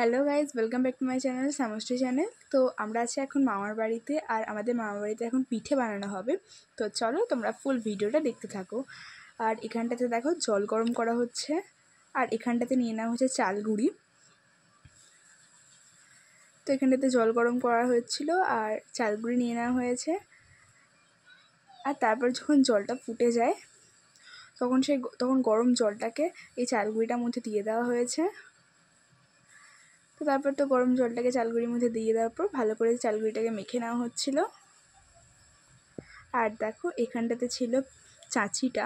hello guys welcome back to my channel সামষ্টি channel তো আমরা আছি এখন মামার বাড়িতে আর আমাদের মামার বাড়িতে এখন পিঠে বানানো হবে তো চলো তোমরা ফুল ভিডিওটা দেখতে থাকো আর এখানটাতে দেখো জল গরম করা হচ্ছে আর এখানটাতে নিয়ে নেওয়া হচ্ছে চাল গুঁড়ি তো এখানটাতে জল গরম করা হয়েছিল আর চাল গুঁড়ি নিয়ে নেওয়া হয়েছে আর তারপর যখন জলটা ফুটে যায় তখন সেই তখন গরম জলটাকে এই চালগুড়িটার মধ্যে দিয়ে দেওয়া হয়েছে তো তারপর তো গরম জলটাকে চালগুড়ির মধ্যে দিয়ে দেওয়ার পর ভালো করে চালগুড়িটাকে মেখে নেওয়া হচ্ছিল আর দেখো এখানটাতে ছিল চাচিটা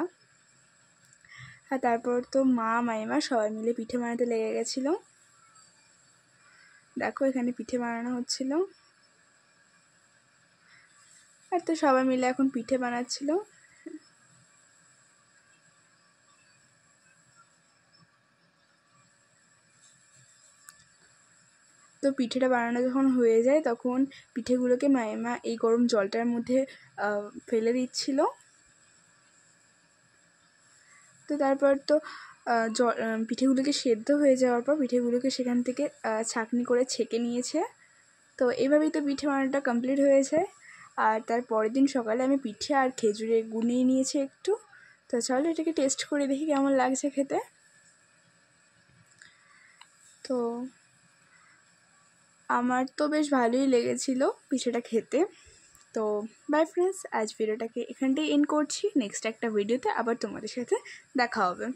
আর তারপর তো মা মাইমা সবাই মিলে পিঠে বানাতে লেগে গেছিলো দেখো এখানে পিঠে বানানো হচ্ছিল আর তো সবাই মিলে এখন পিঠে বানাচ্ছিল তো পিঠেটা বানানো যখন হয়ে যায় তখন পিঠেগুলোকে মায়েমা এই গরম জলটার মধ্যে ফেলে দিচ্ছিল তো তারপর তো জল পিঠেগুলোকে সেদ্ধ হয়ে যাওয়ার পর পিঠেগুলোকে সেখান থেকে ছাঁকনি করে ছেঁকে নিয়েছে তো এভাবেই তো পিঠে বানানোটা কমপ্লিট হয়েছে আর তার পরের দিন সকালে আমি পিঠে আর খেজুরে গুনিয়ে নিয়েছি একটু তো চলো এটাকে টেস্ট করে দেখি কেমন লাগছে খেতে তো আমার তো বেশ ভালোই লেগেছিল পিঠেটা খেতে তো বাই ফ্রেন্ডস আজ ভিডিওটাকে এখানটাই এন্ড করছি নেক্সট একটা ভিডিওতে আবার তোমাদের সাথে দেখা হবে